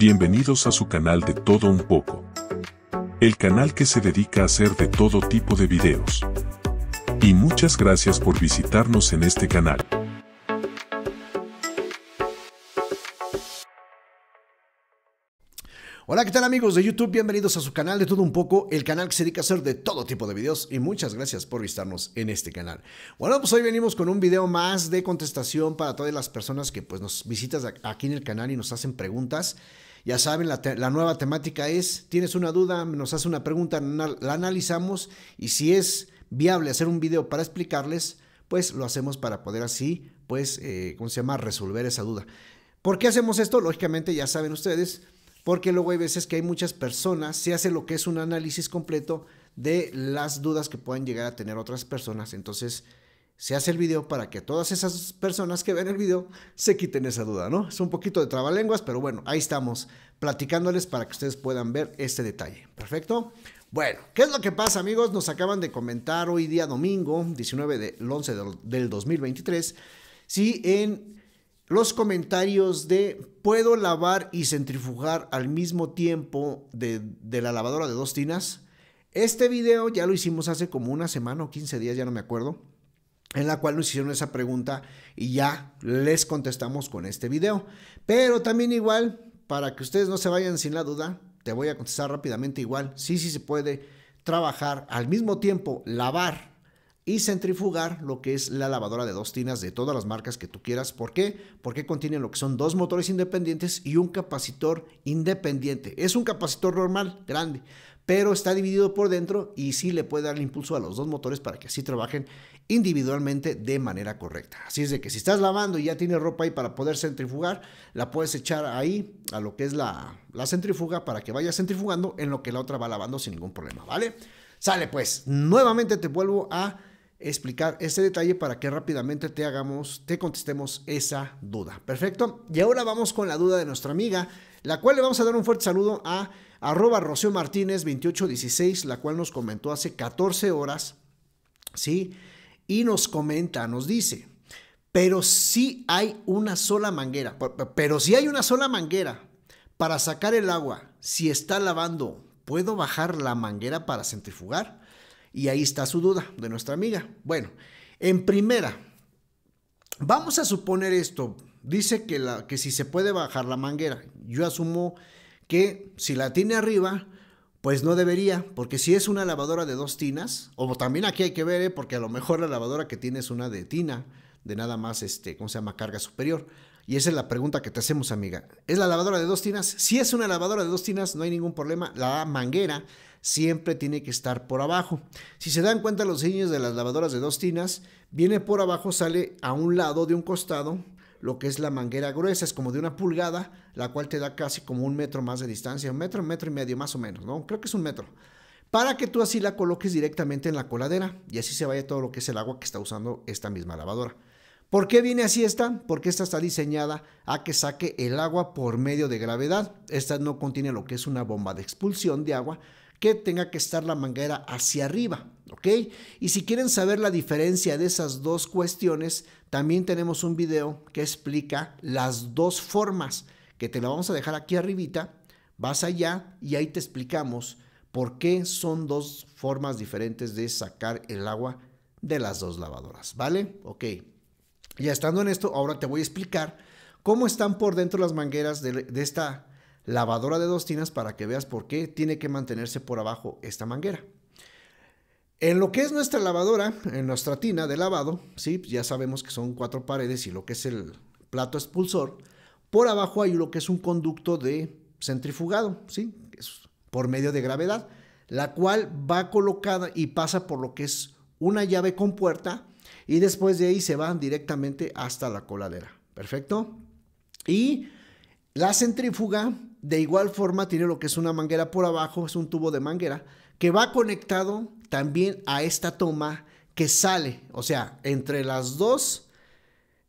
Bienvenidos a su canal de todo un poco. El canal que se dedica a hacer de todo tipo de videos. Y muchas gracias por visitarnos en este canal. Hola, ¿qué tal amigos de YouTube? Bienvenidos a su canal de todo un poco, el canal que se dedica a hacer de todo tipo de videos y muchas gracias por visitarnos en este canal. Bueno, pues hoy venimos con un video más de contestación para todas las personas que pues nos visitas aquí en el canal y nos hacen preguntas. Ya saben, la, nueva temática es, tienes una duda, nos haces una pregunta, la analizamos y si es viable hacer un video para explicarles, pues lo hacemos para poder así, pues, eh, ¿cómo se llama?, resolver esa duda. ¿Por qué hacemos esto? Lógicamente ya saben ustedes, porque luego hay veces que hay muchas personas, se hace lo que es un análisis completo de las dudas que pueden llegar a tener otras personas, entonces se hace el video para que todas esas personas que ven el video se quiten esa duda, ¿no? Es un poquito de trabalenguas, pero bueno, ahí estamos platicándoles para que ustedes puedan ver este detalle. ¿Perfecto? Bueno, ¿qué es lo que pasa, amigos? Nos acaban de comentar hoy día domingo, 19 del 11 del 2023, si en los comentarios de ¿puedo lavar y centrifugar al mismo tiempo de, de la lavadora de dos tinas? Este video ya lo hicimos hace como una semana o 15 días, ya no me acuerdo en la cual nos hicieron esa pregunta y ya les contestamos con este video. Pero también igual, para que ustedes no se vayan sin la duda, te voy a contestar rápidamente igual. Sí, sí se puede trabajar al mismo tiempo, lavar y centrifugar lo que es la lavadora de dos tinas de todas las marcas que tú quieras. ¿Por qué? Porque contiene lo que son dos motores independientes y un capacitor independiente. Es un capacitor normal, grande, pero está dividido por dentro y sí le puede dar impulso a los dos motores para que así trabajen individualmente de manera correcta. Así es de que si estás lavando y ya tienes ropa ahí para poder centrifugar, la puedes echar ahí a lo que es la, la centrifuga para que vaya centrifugando en lo que la otra va lavando sin ningún problema, ¿vale? Sale pues, nuevamente te vuelvo a explicar ese detalle para que rápidamente te hagamos, te contestemos esa duda. Perfecto. Y ahora vamos con la duda de nuestra amiga la cual le vamos a dar un fuerte saludo a arroba Rocío Martínez 2816, la cual nos comentó hace 14 horas, ¿sí? Y nos comenta, nos dice, pero si hay una sola manguera, pero si hay una sola manguera para sacar el agua, si está lavando, ¿puedo bajar la manguera para centrifugar? Y ahí está su duda de nuestra amiga. Bueno, en primera, vamos a suponer esto, Dice que, la, que si se puede bajar la manguera. Yo asumo que si la tiene arriba, pues no debería, porque si es una lavadora de dos tinas, o también aquí hay que ver, eh, porque a lo mejor la lavadora que tiene es una de tina, de nada más, este, ¿cómo se llama? Carga superior. Y esa es la pregunta que te hacemos, amiga. ¿Es la lavadora de dos tinas? Si es una lavadora de dos tinas, no hay ningún problema. La manguera siempre tiene que estar por abajo. Si se dan cuenta los diseños de las lavadoras de dos tinas, viene por abajo, sale a un lado de un costado lo que es la manguera gruesa, es como de una pulgada, la cual te da casi como un metro más de distancia, un metro, un metro y medio más o menos, ¿no? Creo que es un metro. Para que tú así la coloques directamente en la coladera y así se vaya todo lo que es el agua que está usando esta misma lavadora. ¿Por qué viene así esta? Porque esta está diseñada a que saque el agua por medio de gravedad. Esta no contiene lo que es una bomba de expulsión de agua, que tenga que estar la manguera hacia arriba, ¿ok? Y si quieren saber la diferencia de esas dos cuestiones, también tenemos un video que explica las dos formas, que te la vamos a dejar aquí arribita, vas allá y ahí te explicamos por qué son dos formas diferentes de sacar el agua de las dos lavadoras, ¿vale? Ok. Ya estando en esto, ahora te voy a explicar cómo están por dentro las mangueras de, de esta lavadora de dos tinas para que veas por qué tiene que mantenerse por abajo esta manguera. En lo que es nuestra lavadora, en nuestra tina de lavado, ¿sí? Pues ya sabemos que son cuatro paredes y lo que es el plato expulsor, por abajo hay lo que es un conducto de centrifugado, ¿sí? por medio de gravedad, la cual va colocada y pasa por lo que es una llave con puerta y después de ahí se va directamente hasta la coladera. ¿Perfecto? Y la centrífuga de igual forma tiene lo que es una manguera por abajo, es un tubo de manguera, que va conectado también a esta toma que sale. O sea, entre las dos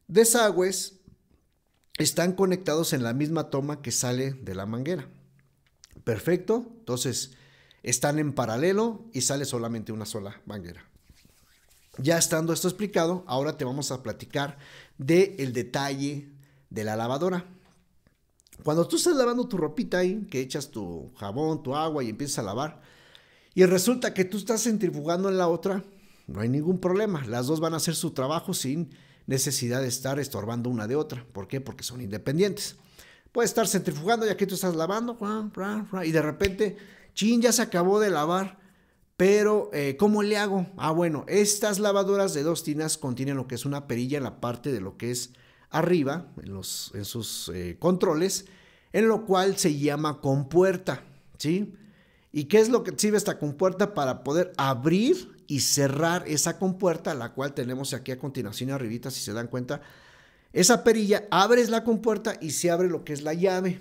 desagües están conectados en la misma toma que sale de la manguera. Perfecto. Entonces, están en paralelo y sale solamente una sola manguera. Ya estando esto explicado, ahora te vamos a platicar del el detalle de la lavadora. Cuando tú estás lavando tu ropita ahí, que echas tu jabón, tu agua y empiezas a lavar, y resulta que tú estás centrifugando en la otra, no hay ningún problema. Las dos van a hacer su trabajo sin necesidad de estar estorbando una de otra. ¿Por qué? Porque son independientes. Puede estar centrifugando ya que tú estás lavando, y de repente, chin, ya se acabó de lavar. Pero, eh, ¿cómo le hago? Ah, bueno, estas lavadoras de dos tinas contienen lo que es una perilla en la parte de lo que es arriba, en, los, en sus eh, controles, en lo cual se llama compuerta, ¿sí? ¿Y qué es lo que sirve esta compuerta para poder abrir y cerrar esa compuerta, la cual tenemos aquí a continuación arribita, si se dan cuenta? Esa perilla, abres la compuerta y se abre lo que es la llave.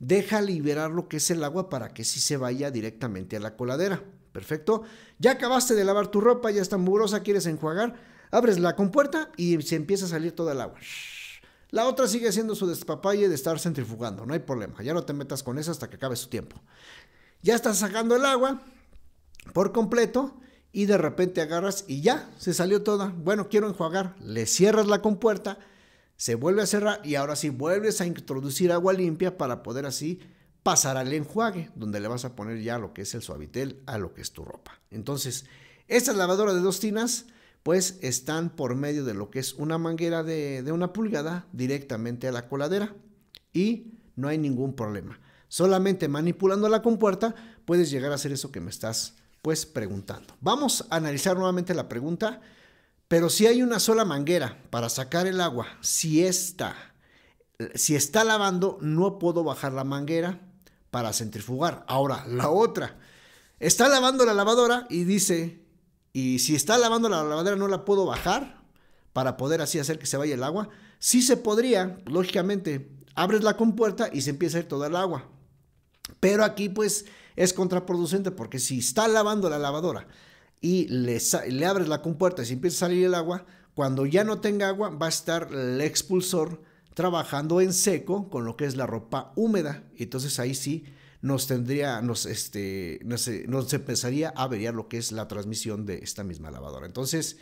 Deja liberar lo que es el agua para que sí se vaya directamente a la coladera. Perfecto. Ya acabaste de lavar tu ropa, ya está mugrosa, quieres enjuagar. Abres la compuerta y se empieza a salir toda el agua. La otra sigue haciendo su despapalle de estar centrifugando, no hay problema, ya no te metas con eso hasta que acabe su tiempo. Ya estás sacando el agua por completo y de repente agarras y ya, se salió toda. Bueno, quiero enjuagar, le cierras la compuerta, se vuelve a cerrar y ahora sí vuelves a introducir agua limpia para poder así pasar al enjuague, donde le vas a poner ya lo que es el suavitel a lo que es tu ropa. Entonces, esta lavadora de dos tinas pues están por medio de lo que es una manguera de, una pulgada directamente a la coladera y no hay ningún problema. Solamente manipulando la compuerta puedes llegar a hacer eso que me estás pues preguntando. Vamos a analizar nuevamente la pregunta, pero si hay una sola manguera para sacar el agua, si está si está lavando no puedo bajar la manguera para centrifugar. Ahora, la otra. Está lavando la lavadora y dice y si está lavando la lavadora, no la puedo bajar para poder así hacer que se vaya el agua. Sí se podría, lógicamente, abres la compuerta y se empieza a ir toda el agua. Pero aquí pues es contraproducente porque si está lavando la lavadora y le, le abres la compuerta y se empieza a salir el agua, cuando ya no tenga agua va a estar el expulsor trabajando en seco con lo que es la ropa húmeda. Entonces ahí sí nos tendría, nos, este, eh, nos, empezaría a averiar lo que es la transmisión de esta misma lavadora. Entonces,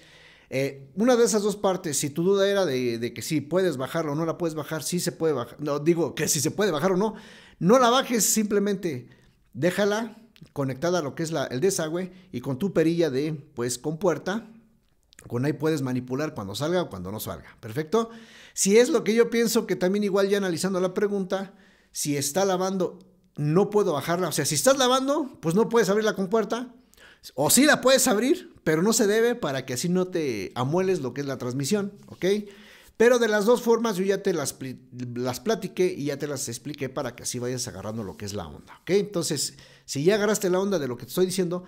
eh, una de esas dos partes, si tu duda era de, que si puedes bajarlo, o no la puedes bajar, si se puede bajar, no, digo que si se puede bajar o no, no la bajes, simplemente déjala conectada a lo que es la, el desagüe y con tu perilla de, pues, con puerta, con ahí puedes manipular cuando salga o cuando no salga, ¿perfecto? Si es lo que yo pienso que también igual ya analizando la pregunta, si está lavando no puedo bajarla. O sea, si estás lavando, pues no puedes abrir la compuerta. O sí la puedes abrir, pero no se debe para que así no te amueles lo que es la transmisión, ¿ok? Pero de las dos formas yo ya te las, las platiqué y ya te las expliqué para que así vayas agarrando lo que es la onda, ¿ok? Entonces, si ya agarraste la onda de lo que te estoy diciendo,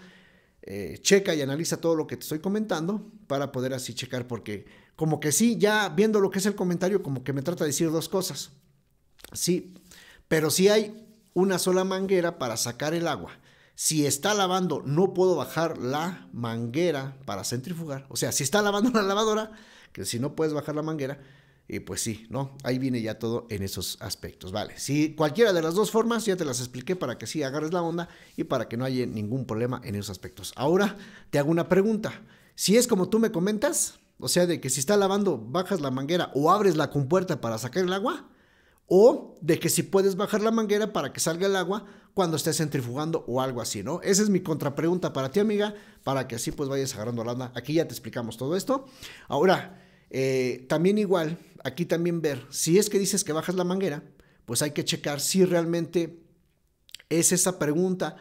eh, checa y analiza todo lo que te estoy comentando para poder así checar, porque como que sí, ya viendo lo que es el comentario, como que me trata de decir dos cosas. Sí, pero si hay una sola manguera para sacar el agua. Si está lavando, no puedo bajar la manguera para centrifugar. O sea, si está lavando la lavadora, que si no puedes bajar la manguera, y pues sí, ¿no? Ahí viene ya todo en esos aspectos, ¿vale? Si cualquiera de las dos formas, ya te las expliqué para que sí agarres la onda y para que no haya ningún problema en esos aspectos. Ahora te hago una pregunta. Si es como tú me comentas, o sea, de que si está lavando, bajas la manguera o abres la compuerta para sacar el agua, o de que si puedes bajar la manguera para que salga el agua cuando estés centrifugando o algo así, ¿no? Esa es mi contrapregunta para ti, amiga, para que así pues vayas agarrando la onda. Aquí ya te explicamos todo esto. Ahora, eh, también igual, aquí también ver, si es que dices que bajas la manguera, pues hay que checar si realmente es esa pregunta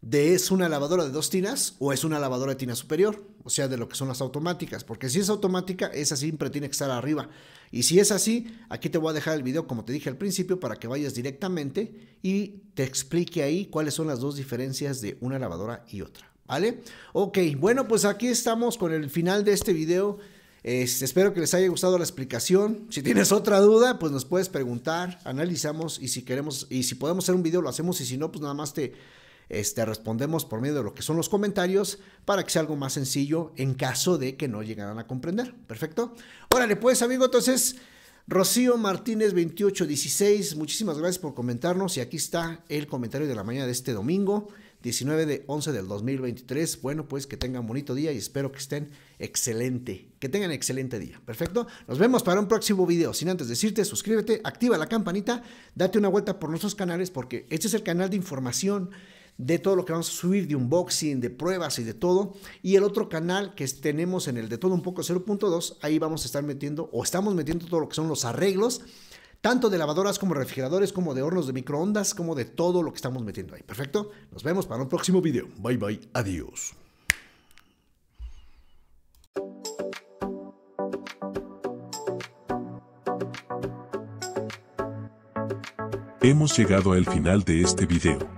de es una lavadora de dos tinas o es una lavadora de tina superior o sea, de lo que son las automáticas, porque si es automática, esa siempre tiene que estar arriba. Y si es así, aquí te voy a dejar el video, como te dije al principio, para que vayas directamente y te explique ahí cuáles son las dos diferencias de una lavadora y otra, ¿vale? Ok, bueno, pues aquí estamos con el final de este video. Este, espero que les haya gustado la explicación. Si tienes otra duda, pues nos puedes preguntar, analizamos y si queremos y si podemos hacer un video lo hacemos y si no, pues nada más te este, respondemos por medio de lo que son los comentarios para que sea algo más sencillo en caso de que no llegaran a comprender. Perfecto. Órale, pues, amigo, entonces. Rocío Martínez 2816, muchísimas gracias por comentarnos y aquí está el comentario de la mañana de este domingo, 19 de 11 del 2023. Bueno, pues que tengan bonito día y espero que estén excelente, que tengan excelente día. Perfecto, nos vemos para un próximo video. Sin antes decirte, suscríbete, activa la campanita, date una vuelta por nuestros canales porque este es el canal de información de todo lo que vamos a subir, de unboxing, de pruebas y de todo. Y el otro canal que tenemos en el de todo un poco 0.2, ahí vamos a estar metiendo o estamos metiendo todo lo que son los arreglos, tanto de lavadoras como refrigeradores, como de hornos de microondas, como de todo lo que estamos metiendo ahí. Perfecto, nos vemos para un próximo video. Bye bye, adiós. Hemos llegado al final de este video.